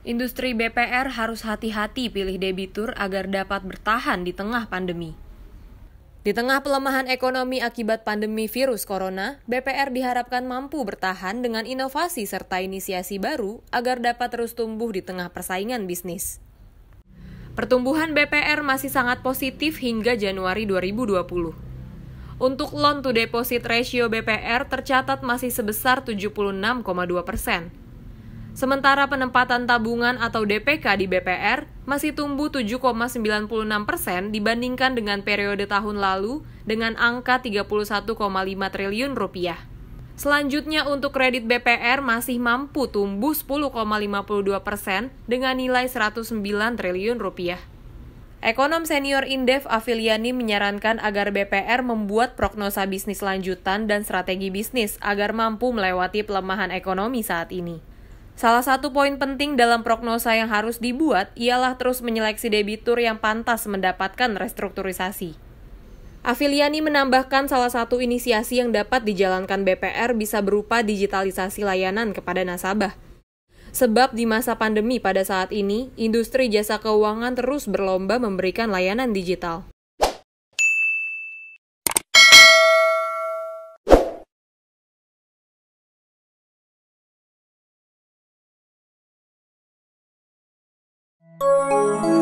Industri BPR harus hati-hati pilih debitur agar dapat bertahan di tengah pandemi. Di tengah pelemahan ekonomi akibat pandemi virus corona, BPR diharapkan mampu bertahan dengan inovasi serta inisiasi baru agar dapat terus tumbuh di tengah persaingan bisnis. Pertumbuhan BPR masih sangat positif hingga Januari 2020. Untuk loan to deposit ratio BPR tercatat masih sebesar 76,2 persen, Sementara penempatan tabungan atau DPK di BPR masih tumbuh 7,96 persen dibandingkan dengan periode tahun lalu dengan angka 31,5 triliun rupiah. Selanjutnya untuk kredit BPR masih mampu tumbuh 10,52 persen dengan nilai 109 triliun rupiah. Ekonom senior Indef Afiliani menyarankan agar BPR membuat prognosa bisnis lanjutan dan strategi bisnis agar mampu melewati pelemahan ekonomi saat ini. Salah satu poin penting dalam prognosa yang harus dibuat ialah terus menyeleksi debitur yang pantas mendapatkan restrukturisasi. Afiliani menambahkan salah satu inisiasi yang dapat dijalankan BPR bisa berupa digitalisasi layanan kepada nasabah. Sebab di masa pandemi pada saat ini, industri jasa keuangan terus berlomba memberikan layanan digital. Thank you.